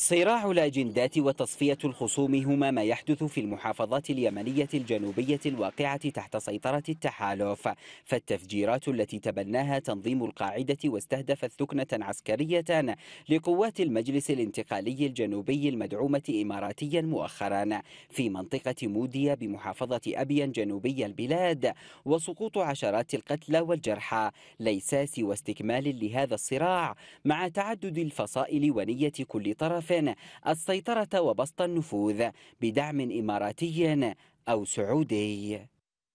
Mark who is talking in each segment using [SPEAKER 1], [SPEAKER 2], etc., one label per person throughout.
[SPEAKER 1] صراع الأجندات وتصفية الخصوم هما ما يحدث في المحافظات اليمنية الجنوبية الواقعة تحت سيطرة التحالف فالتفجيرات التي تبناها تنظيم القاعدة واستهدفت ثكنة عسكرية لقوات المجلس الانتقالي الجنوبي المدعومة إماراتيا مؤخرا في منطقة موديا بمحافظة أبين جنوبي البلاد وسقوط عشرات القتلى والجرحى ليس سوى استكمال لهذا الصراع مع تعدد الفصائل ونية كل طرف هدف السيطرة وبسط النفوذ بدعم إماراتي أو سعودي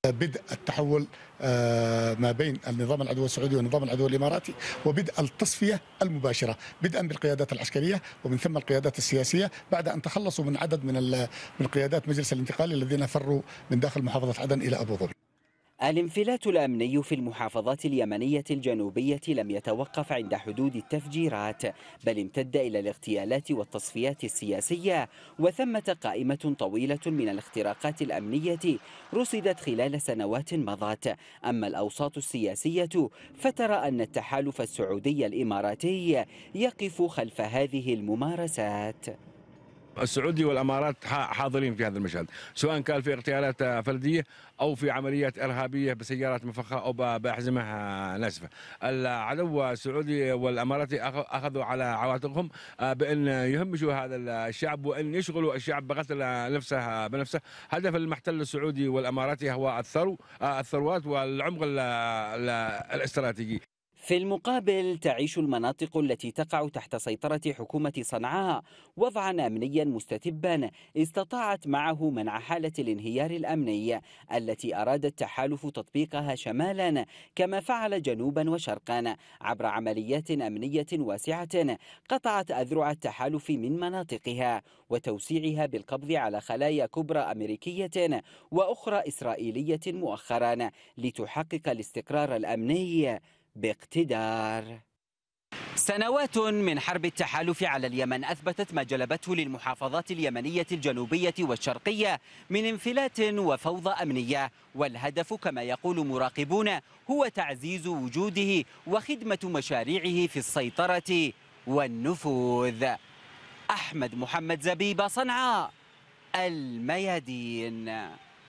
[SPEAKER 2] بدء التحول آه، ما بين النظام العدو السعودي والنظام العدو الاماراتي وبدء التصفيه المباشره، بدءا بالقيادات العسكريه ومن ثم القيادات السياسيه بعد ان تخلصوا من عدد من من قيادات مجلس الانتقال الذين فروا من داخل محافظه عدن الى ابو ظبي.
[SPEAKER 1] الانفلات الأمني في المحافظات اليمنية الجنوبية لم يتوقف عند حدود التفجيرات بل امتد إلى الاغتيالات والتصفيات السياسية وثمة قائمة طويلة من الاختراقات الأمنية رصدت خلال سنوات مضت أما الأوساط السياسية فترى أن التحالف السعودي الإماراتي يقف خلف هذه الممارسات
[SPEAKER 3] السعودي والامارات حاضرين في هذا المشهد، سواء كان في اغتيالات فرديه او في عمليات ارهابيه بسيارات مفخه او باحزمه ناسفه. العدو السعودي والاماراتي اخذوا على عواتقهم آه، بان يهمشوا هذا الشعب وان يشغلوا الشعب بقتل نفسه بنفسه، هدف المحتل السعودي والاماراتي هو الثرو آه، الثروات والعمق الاستراتيجي.
[SPEAKER 1] في المقابل تعيش المناطق التي تقع تحت سيطرة حكومة صنعاء وضعا أمنيا مستتبا استطاعت معه منع حالة الانهيار الأمني التي أراد التحالف تطبيقها شمالا كما فعل جنوبا وشرقا عبر عمليات أمنية واسعة قطعت أذرع التحالف من مناطقها وتوسيعها بالقبض على خلايا كبرى أمريكية وأخرى إسرائيلية مؤخرا لتحقق الاستقرار الأمني باقتدار سنوات من حرب التحالف على اليمن أثبتت ما جلبته للمحافظات اليمنية الجنوبية والشرقية من انفلات وفوضى أمنية والهدف كما يقول مراقبون هو تعزيز وجوده وخدمة مشاريعه في السيطرة والنفوذ أحمد محمد زبيب صنعاء الميادين